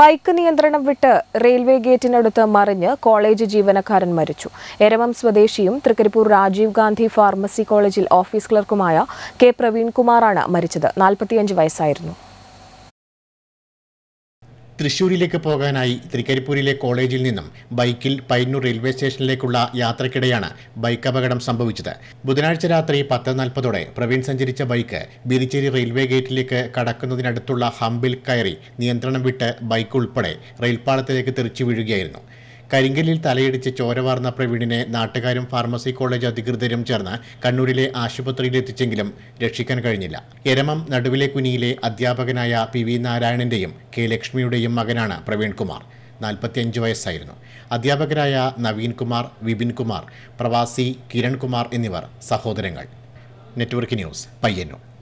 bike നിയന്ത്രണം വിട്ട് railway ഗേറ്റിനടുത്ത് മറിഞ്ഞ് കോളേജ് ജീവനക്കാരൻ മരിച്ചു എരമം സ്വദേശിയും തൃക്കരിപ്പൂർ രാജീവ് ഗാന്ധി ഫാർമസി കോളേജിൽ ഓഫീസ് ക്ലർക്കുമായ കെ പ്രവീൺകുമാറാണ് മരിച്ചത് നാൽപ്പത്തിയഞ്ച് വയസ്സായിരുന്നു തൃശൂരിലേക്ക് പോകാനായി തൃക്കരിപ്പൂരിലെ കോളേജിൽ നിന്നും ബൈക്കിൽ പയ്യന്നൂർ റെയിൽവേ സ്റ്റേഷനിലേക്കുള്ള യാത്രക്കിടെയാണ് ബൈക്ക് അപകടം സംഭവിച്ചത് ബുധനാഴ്ച രാത്രി പത്ത് നാൽപ്പതോടെ പ്രവീൺ സഞ്ചരിച്ച ബൈക്ക് ബിരിച്ചേരി റെയിൽവേ ഗേറ്റിലേക്ക് കടക്കുന്നതിനടുത്തുള്ള ഹമ്പിൽ കയറി നിയന്ത്രണം വിട്ട് ബൈക്ക് ഉൾപ്പെടെ റെയിൽപാളത്തിലേക്ക് തെറിച്ചു വീഴുകയായിരുന്നു കരിങ്കല്ലിൽ തലയിടിച്ച് ചോരവാർന്ന പ്രവീണിനെ നാട്ടുകാരും ഫാർമസി കോളേജ് അധികൃതരും ചേർന്ന് കണ്ണൂരിലെ ആശുപത്രിയിൽ എത്തിച്ചെങ്കിലും രക്ഷിക്കാൻ കഴിഞ്ഞില്ല എരമം നടുവിലെ കുനിയിലെ അധ്യാപകനായ പി വി നാരായണന്റെയും കെ ലക്ഷ്മിയുടെയും മകനാണ് പ്രവീൺ കുമാർ നാൽപ്പത്തിയഞ്ച് വയസ്സായിരുന്നു അധ്യാപകരായ നവീൻ കുമാർ വിപിൻ കുമാർ പ്രവാസി കിരൺ കുമാർ എന്നിവർ സഹോദരങ്ങൾ നെറ്റ്വർക്ക് ന്യൂസ് പയ്യന്നൂർ